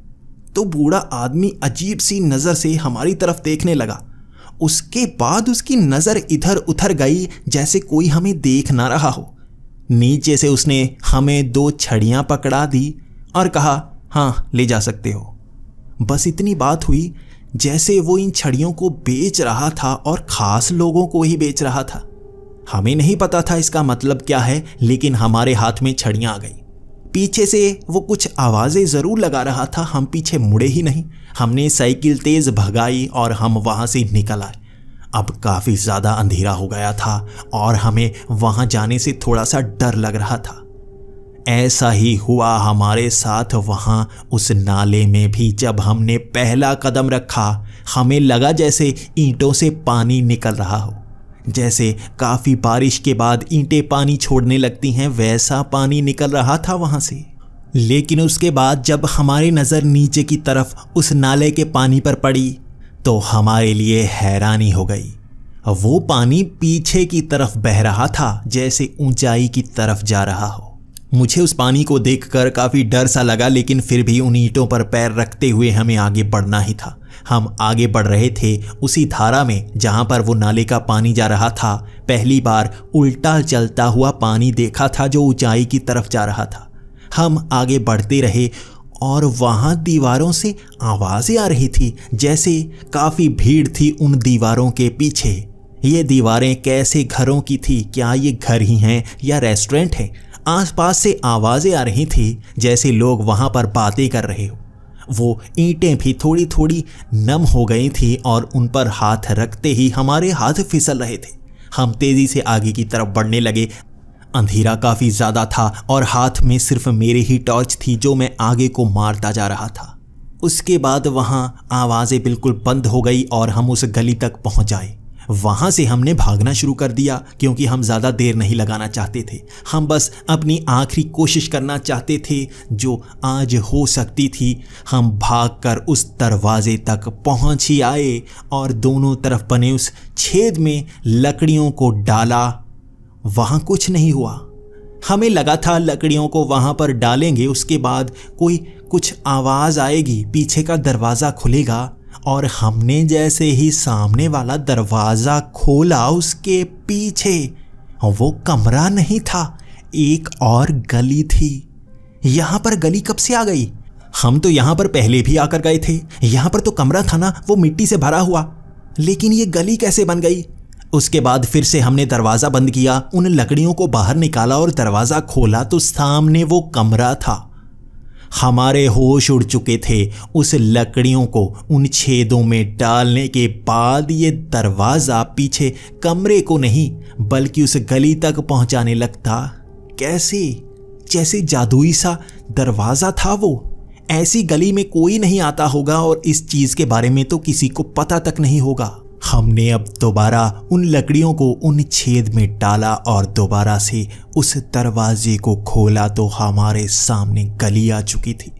तो बूढ़ा आदमी अजीब सी नज़र से हमारी तरफ देखने लगा उसके बाद उसकी नज़र इधर उधर गई जैसे कोई हमें देख ना रहा हो नीचे से उसने हमें दो छड़ियाँ पकड़ा दी और कहा हाँ ले जा सकते हो बस इतनी बात हुई जैसे वो इन छड़ियों को बेच रहा था और ख़ास लोगों को ही बेच रहा था हमें नहीं पता था इसका मतलब क्या है लेकिन हमारे हाथ में छड़ियाँ आ गई पीछे से वो कुछ आवाज़ें ज़रूर लगा रहा था हम पीछे मुड़े ही नहीं हमने साइकिल तेज़ भगाई और हम वहाँ से निकल आए अब काफ़ी ज़्यादा अंधेरा हो गया था और हमें वहाँ जाने से थोड़ा सा डर लग रहा था ऐसा ही हुआ हमारे साथ वहाँ उस नाले में भी जब हमने पहला कदम रखा हमें लगा जैसे ईंटों से पानी निकल रहा हो जैसे काफ़ी बारिश के बाद ईंटें पानी छोड़ने लगती हैं वैसा पानी निकल रहा था वहां से लेकिन उसके बाद जब हमारी नज़र नीचे की तरफ उस नाले के पानी पर पड़ी तो हमारे लिए हैरानी हो गई वो पानी पीछे की तरफ बह रहा था जैसे ऊंचाई की तरफ जा रहा हो मुझे उस पानी को देखकर काफ़ी डर सा लगा लेकिन फिर भी उन ईंटों पर पैर रखते हुए हमें आगे बढ़ना ही था हम आगे बढ़ रहे थे उसी धारा में जहाँ पर वो नाले का पानी जा रहा था पहली बार उल्टा चलता हुआ पानी देखा था जो ऊंचाई की तरफ जा रहा था हम आगे बढ़ते रहे और वहाँ दीवारों से आवाज़ें आ रही थी जैसे काफ़ी भीड़ थी उन दीवारों के पीछे ये दीवारें कैसे घरों की थी क्या ये घर ही हैं या रेस्टोरेंट हैं आसपास से आवाज़ें आ रही थी जैसे लोग वहाँ पर बातें कर रहे हो वो ईंटें भी थोड़ी थोड़ी नम हो गई थी और उन पर हाथ रखते ही हमारे हाथ फिसल रहे थे हम तेज़ी से आगे की तरफ बढ़ने लगे अंधेरा काफ़ी ज़्यादा था और हाथ में सिर्फ मेरे ही टॉर्च थी जो मैं आगे को मारता जा रहा था उसके बाद वहाँ आवाज़ें बिल्कुल बंद हो गई और हम उस गली तक पहुँच जाए वहां से हमने भागना शुरू कर दिया क्योंकि हम ज़्यादा देर नहीं लगाना चाहते थे हम बस अपनी आखिरी कोशिश करना चाहते थे जो आज हो सकती थी हम भागकर उस दरवाजे तक पहुंच ही आए और दोनों तरफ बने उस छेद में लकड़ियों को डाला वहां कुछ नहीं हुआ हमें लगा था लकड़ियों को वहां पर डालेंगे उसके बाद कोई कुछ आवाज़ आएगी पीछे का दरवाज़ा खुलेगा और हमने जैसे ही सामने वाला दरवाज़ा खोला उसके पीछे वो कमरा नहीं था एक और गली थी यहाँ पर गली कब से आ गई हम तो यहाँ पर पहले भी आकर गए थे यहाँ पर तो कमरा था ना वो मिट्टी से भरा हुआ लेकिन ये गली कैसे बन गई उसके बाद फिर से हमने दरवाज़ा बंद किया उन लकड़ियों को बाहर निकाला और दरवाज़ा खोला तो सामने वो कमरा था हमारे होश उड़ चुके थे उस लकड़ियों को उन छेदों में डालने के बाद ये दरवाज़ा पीछे कमरे को नहीं बल्कि उस गली तक पहुंचाने लगता कैसे जैसे जादुई सा दरवाज़ा था वो ऐसी गली में कोई नहीं आता होगा और इस चीज़ के बारे में तो किसी को पता तक नहीं होगा हमने अब दोबारा उन लकड़ियों को उन छेद में डाला और दोबारा से उस दरवाजे को खोला तो हमारे सामने गली आ चुकी थी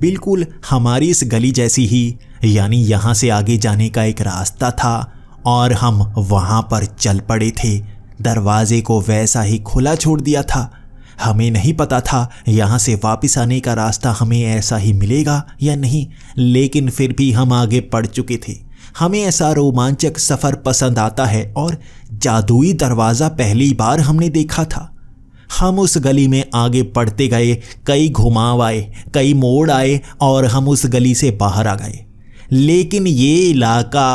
बिल्कुल हमारी इस गली जैसी ही यानी यहाँ से आगे जाने का एक रास्ता था और हम वहाँ पर चल पड़े थे दरवाजे को वैसा ही खुला छोड़ दिया था हमें नहीं पता था यहाँ से वापस आने का रास्ता हमें ऐसा ही मिलेगा या नहीं लेकिन फिर भी हम आगे पढ़ चुके थे हमें ऐसा रोमांचक सफ़र पसंद आता है और जादुई दरवाज़ा पहली बार हमने देखा था हम उस गली में आगे बढ़ते गए कई घुमाव आए कई मोड़ आए और हम उस गली से बाहर आ गए लेकिन ये इलाका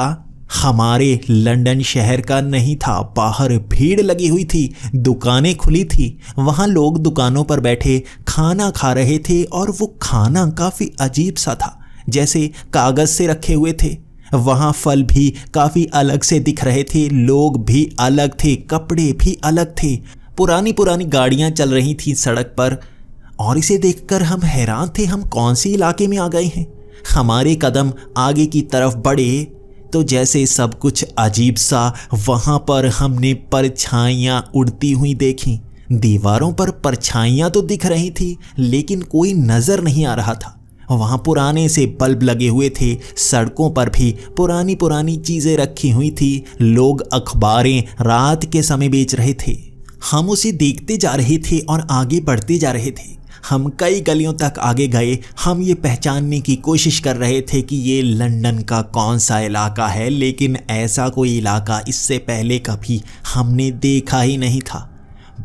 हमारे लंदन शहर का नहीं था बाहर भीड़ लगी हुई थी दुकानें खुली थी वहाँ लोग दुकानों पर बैठे खाना खा रहे थे और वो खाना काफ़ी अजीब सा था जैसे कागज़ से रखे हुए थे वहाँ फल भी काफ़ी अलग से दिख रहे थे लोग भी अलग थे कपड़े भी अलग थे पुरानी पुरानी गाड़ियाँ चल रही थी सड़क पर और इसे देखकर हम हैरान थे हम कौन से इलाके में आ गए हैं हमारे कदम आगे की तरफ बढ़े तो जैसे सब कुछ अजीब सा वहाँ पर हमने परछाइयाँ उड़ती हुई देखी दीवारों पर परछाइयाँ तो दिख रही थी लेकिन कोई नज़र नहीं आ रहा था वहाँ पुराने से बल्ब लगे हुए थे सड़कों पर भी पुरानी पुरानी चीज़ें रखी हुई थी लोग अखबारें रात के समय बेच रहे थे हम उसे देखते जा रहे थे और आगे बढ़ते जा रहे थे हम कई गलियों तक आगे गए हम ये पहचानने की कोशिश कर रहे थे कि ये लंदन का कौन सा इलाका है लेकिन ऐसा कोई इलाका इससे पहले कभी हमने देखा ही नहीं था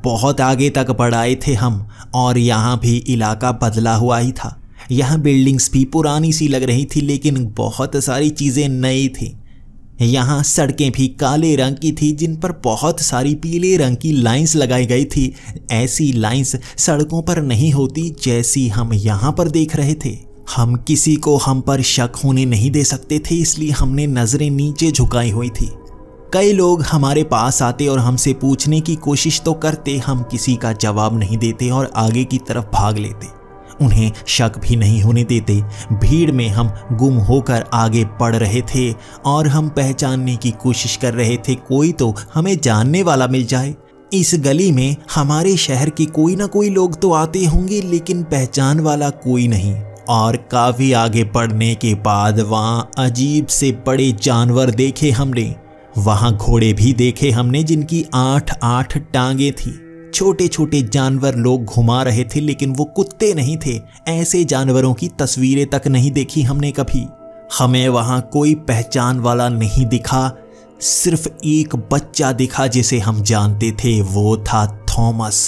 बहुत आगे तक बढ़ाए थे हम और यहाँ भी इलाका बदला हुआ ही था यहाँ बिल्डिंग्स भी पुरानी सी लग रही थी लेकिन बहुत सारी चीज़ें नई थी यहाँ सड़कें भी काले रंग की थी जिन पर बहुत सारी पीले रंग की लाइंस लगाई गई थी ऐसी लाइंस सड़कों पर नहीं होती जैसी हम यहाँ पर देख रहे थे हम किसी को हम पर शक होने नहीं दे सकते थे इसलिए हमने नज़रें नीचे झुकाई हुई थी कई लोग हमारे पास आते और हमसे पूछने की कोशिश तो करते हम किसी का जवाब नहीं देते और आगे की तरफ भाग लेते उन्हें शक भी नहीं होने देते भीड़ में हम गुम होकर आगे पढ़ रहे थे और हम पहचानने की कोशिश कर रहे थे कोई तो हमें जानने वाला मिल जाए इस गली में हमारे शहर के कोई ना कोई लोग तो आते होंगे लेकिन पहचान वाला कोई नहीं और काफ़ी आगे पढ़ने के बाद वहाँ अजीब से बड़े जानवर देखे हमने वहाँ घोड़े भी देखे हमने जिनकी आठ आठ टांगे थी छोटे छोटे जानवर लोग घुमा रहे थे लेकिन वो कुत्ते नहीं थे ऐसे जानवरों की तस्वीरें तक नहीं देखी हमने कभी हमें वहां कोई पहचान वाला नहीं दिखा सिर्फ एक बच्चा दिखा जिसे हम जानते थे वो था थॉमस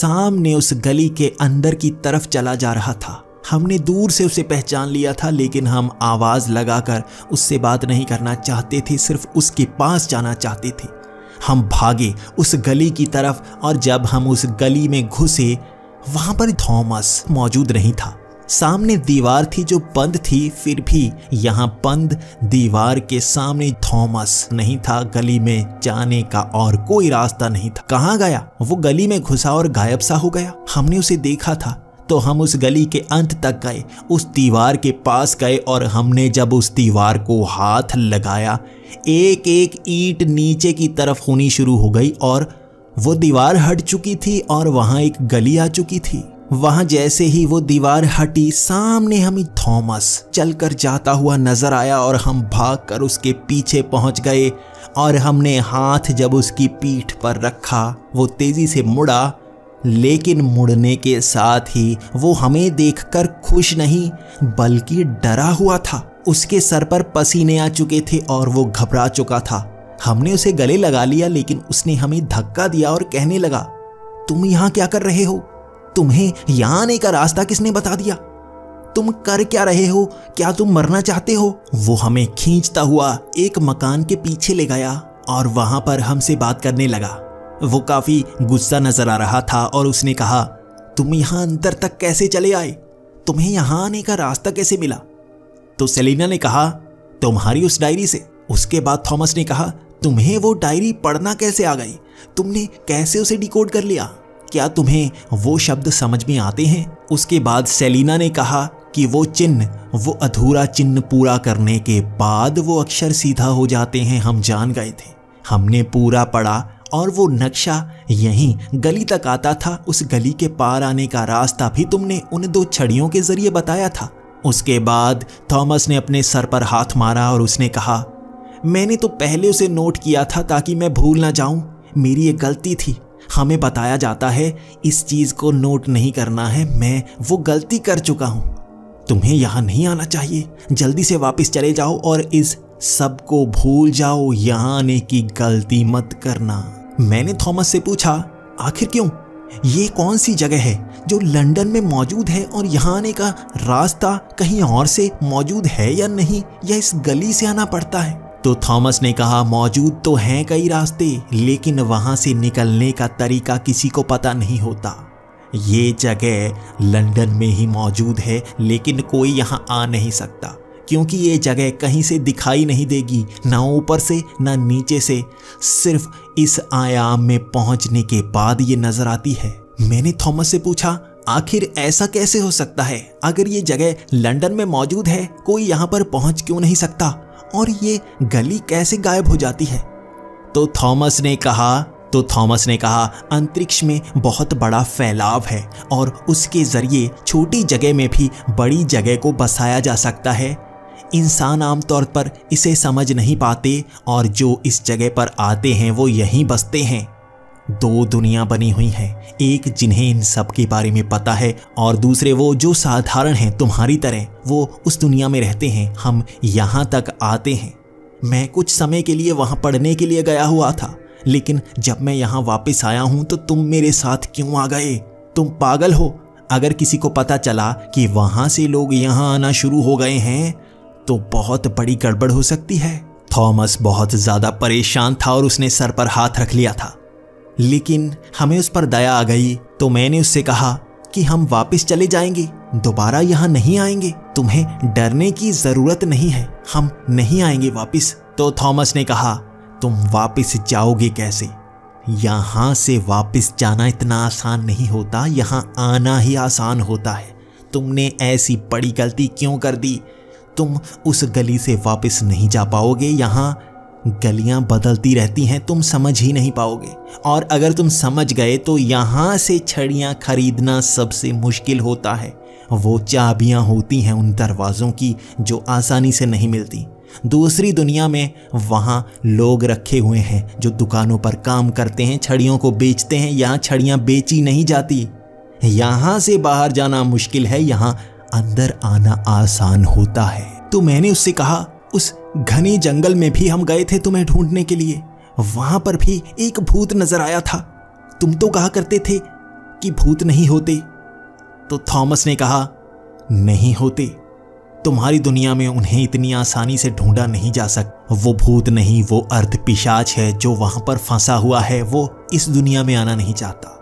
सामने उस गली के अंदर की तरफ चला जा रहा था हमने दूर से उसे पहचान लिया था लेकिन हम आवाज़ लगाकर उससे बात नहीं करना चाहते थे सिर्फ उसके पास जाना चाहते थे हम भागे उस गली की तरफ और जब हम उस गली में घुसे वहां पर थॉमस मौजूद नहीं था सामने दीवार थी जो बंद थी फिर भी यहाँ बंद दीवार के सामने थॉमस नहीं था गली में जाने का और कोई रास्ता नहीं था कहाँ गया वो गली में घुसा और गायब सा हो गया हमने उसे देखा था तो हम उस गली के अंत तक गए उस दीवार के पास गए और हमने जब उस दीवार को हाथ लगाया एक एक ईंट नीचे की तरफ होनी शुरू हो गई और वो दीवार हट चुकी थी और वहाँ एक गली आ चुकी थी वहाँ जैसे ही वो दीवार हटी सामने हमें थॉमस चलकर जाता हुआ नजर आया और हम भागकर उसके पीछे पहुँच गए और हमने हाथ जब उसकी पीठ पर रखा वो तेजी से मुड़ा लेकिन मुड़ने के साथ ही वो हमें देखकर खुश नहीं बल्कि डरा हुआ था उसके सर पर पसीने आ चुके थे और वो घबरा चुका था हमने उसे गले लगा लिया लेकिन उसने हमें धक्का दिया और कहने लगा तुम यहाँ क्या कर रहे हो तुम्हें यहां आने का रास्ता किसने बता दिया तुम कर क्या रहे हो क्या तुम मरना चाहते हो वो हमें खींचता हुआ एक मकान के पीछे ले गया और वहां पर हमसे बात करने लगा वो काफ़ी गुस्सा नज़र आ रहा था और उसने कहा तुम यहाँ अंदर तक कैसे चले आए तुम्हें यहाँ आने का रास्ता कैसे मिला तो सेलिना ने कहा तुम्हारी उस डायरी से उसके बाद थॉमस ने कहा तुम्हें वो डायरी पढ़ना कैसे आ गई तुमने कैसे उसे डिकोड कर लिया क्या तुम्हें वो शब्द समझ में आते हैं उसके बाद सेलिना ने कहा कि वो चिन्ह वो अधूरा चिन्ह पूरा करने के बाद वो अक्षर सीधा हो जाते हैं हम जान गए थे हमने पूरा पढ़ा और वो नक्शा यहीं गली तक आता था उस गली के पार आने का रास्ता भी तुमने उन दो छड़ियों के जरिए बताया था उसके बाद थॉमस ने अपने सर पर हाथ मारा और उसने कहा मैंने तो पहले उसे नोट किया था ताकि मैं भूल ना जाऊं मेरी ये गलती थी हमें बताया जाता है इस चीज़ को नोट नहीं करना है मैं वो गलती कर चुका हूँ तुम्हें यहाँ नहीं आना चाहिए जल्दी से वापस चले जाओ और इस सब को भूल जाओ यहाँ आने की गलती मत करना मैंने थॉमस से पूछा आखिर क्यों ये कौन सी जगह है जो लंदन में मौजूद है और यहाँ आने का रास्ता कहीं और से मौजूद है या नहीं या इस गली से आना पड़ता है तो थॉमस ने कहा मौजूद तो हैं कई रास्ते लेकिन वहां से निकलने का तरीका किसी को पता नहीं होता ये जगह लंदन में ही मौजूद है लेकिन कोई यहाँ आ नहीं सकता क्योंकि ये जगह कहीं से दिखाई नहीं देगी ना ऊपर से ना नीचे से सिर्फ इस आयाम में पहुंचने के बाद ये नजर आती है मैंने थॉमस से पूछा आखिर ऐसा कैसे हो सकता है अगर ये जगह लंदन में मौजूद है कोई यहाँ पर पहुंच क्यों नहीं सकता और ये गली कैसे गायब हो जाती है तो थॉमस ने कहा तो थॉमस ने कहा अंतरिक्ष में बहुत बड़ा फैलाव है और उसके ज़रिए छोटी जगह में भी बड़ी जगह को बसाया जा सकता है इंसान आमतौर पर इसे समझ नहीं पाते और जो इस जगह पर आते हैं वो यहीं बसते हैं दो दुनिया बनी हुई है एक जिन्हें इन सब के बारे में पता है और दूसरे वो जो साधारण हैं तुम्हारी तरह वो उस दुनिया में रहते हैं हम यहाँ तक आते हैं मैं कुछ समय के लिए वहाँ पढ़ने के लिए गया हुआ था लेकिन जब मैं यहाँ वापस आया हूँ तो तुम मेरे साथ क्यों आ गए तुम पागल हो अगर किसी को पता चला कि वहाँ से लोग यहाँ आना शुरू हो गए हैं तो बहुत बड़ी गड़बड़ हो सकती है थॉमस बहुत ज्यादा परेशान था और उसने सर पर हाथ रख लिया था लेकिन हमें उस पर दया आ गई तो मैंने उससे कहा कि हम वापस चले जाएंगे दोबारा यहाँ नहीं आएंगे तुम्हें डरने की जरूरत नहीं है हम नहीं आएंगे वापस तो थॉमस ने कहा तुम वापस जाओगे कैसे यहाँ से वापस जाना इतना आसान नहीं होता यहाँ आना ही आसान होता है तुमने ऐसी बड़ी गलती क्यों कर दी तुम उस गली से वापस नहीं जा पाओगे यहाँ गलियाँ बदलती रहती हैं तुम समझ ही नहीं पाओगे और अगर तुम समझ गए तो यहाँ से छड़ियाँ खरीदना सबसे मुश्किल होता है वो चाबियाँ होती हैं उन दरवाज़ों की जो आसानी से नहीं मिलती दूसरी दुनिया में वहाँ लोग रखे हुए हैं जो दुकानों पर काम करते हैं छड़ियों को बेचते हैं यहाँ छड़ियाँ बेची नहीं जाती यहाँ से बाहर जाना मुश्किल है यहाँ अंदर आना आसान होता है तो मैंने उससे कहा उस घने जंगल में भी हम गए थे तुम्हें ढूंढने के लिए वहां पर भी एक भूत नजर आया था तुम तो कहा करते थे कि भूत नहीं होते तो थॉमस ने कहा नहीं होते तुम्हारी दुनिया में उन्हें इतनी आसानी से ढूंढा नहीं जा सकता वो भूत नहीं वो अर्ध पिशाच है जो वहां पर फंसा हुआ है वो इस दुनिया में आना नहीं चाहता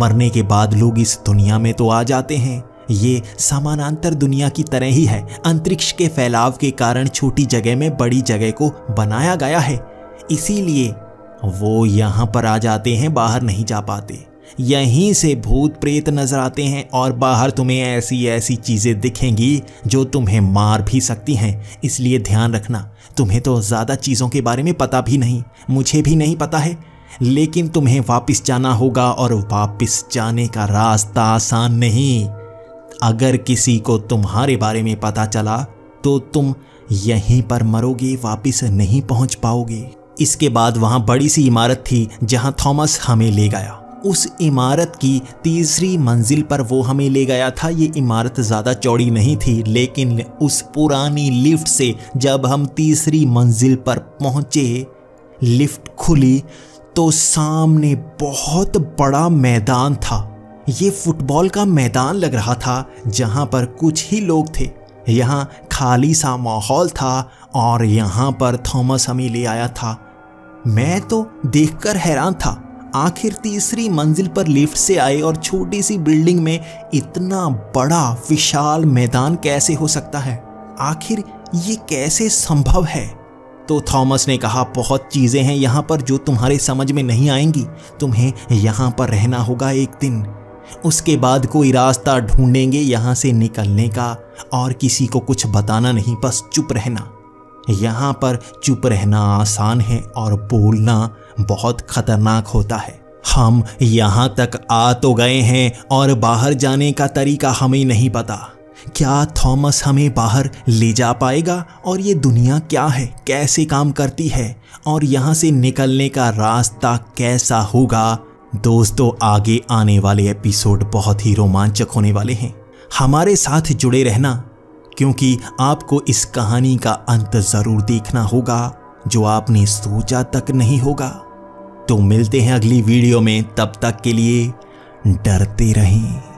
मरने के बाद लोग इस दुनिया में तो आ जाते हैं ये समानांतर दुनिया की तरह ही है अंतरिक्ष के फैलाव के कारण छोटी जगह में बड़ी जगह को बनाया गया है इसीलिए वो यहाँ पर आ जाते हैं बाहर नहीं जा पाते यहीं से भूत प्रेत नजर आते हैं और बाहर तुम्हें ऐसी ऐसी चीज़ें दिखेंगी जो तुम्हें मार भी सकती हैं इसलिए ध्यान रखना तुम्हें तो ज़्यादा चीज़ों के बारे में पता भी नहीं मुझे भी नहीं पता है लेकिन तुम्हें वापस जाना होगा और वापस जाने का रास्ता आसान नहीं अगर किसी को तुम्हारे बारे में पता चला तो तुम यहीं पर मरोगे वापस नहीं पहुंच पाओगे इसके बाद वहां बड़ी सी इमारत थी जहां थॉमस हमें ले गया उस इमारत की तीसरी मंजिल पर वो हमें ले गया था ये इमारत ज़्यादा चौड़ी नहीं थी लेकिन उस पुरानी लिफ्ट से जब हम तीसरी मंजिल पर पहुंचे लिफ्ट खुली तो सामने बहुत बड़ा मैदान था ये फुटबॉल का मैदान लग रहा था जहाँ पर कुछ ही लोग थे यहाँ खाली सा माहौल था और यहाँ पर थॉमस हमें ले आया था मैं तो देखकर हैरान था आखिर तीसरी मंजिल पर लिफ्ट से आए और छोटी सी बिल्डिंग में इतना बड़ा विशाल मैदान कैसे हो सकता है आखिर ये कैसे संभव है तो थॉमस ने कहा बहुत चीज़ें हैं यहाँ पर जो तुम्हारे समझ में नहीं आएंगी तुम्हें यहाँ पर रहना होगा एक दिन उसके बाद कोई रास्ता ढूंढेंगे यहां से निकलने का और किसी को कुछ बताना नहीं बस चुप रहना यहाँ पर चुप रहना आसान है और बोलना बहुत खतरनाक होता है हम यहाँ तक आ तो गए हैं और बाहर जाने का तरीका हमें नहीं पता क्या थॉमस हमें बाहर ले जा पाएगा और ये दुनिया क्या है कैसे काम करती है और यहाँ से निकलने का रास्ता कैसा होगा दोस्तों आगे आने वाले एपिसोड बहुत ही रोमांचक होने वाले हैं हमारे साथ जुड़े रहना क्योंकि आपको इस कहानी का अंत जरूर देखना होगा जो आपने सोचा तक नहीं होगा तो मिलते हैं अगली वीडियो में तब तक के लिए डरते रहें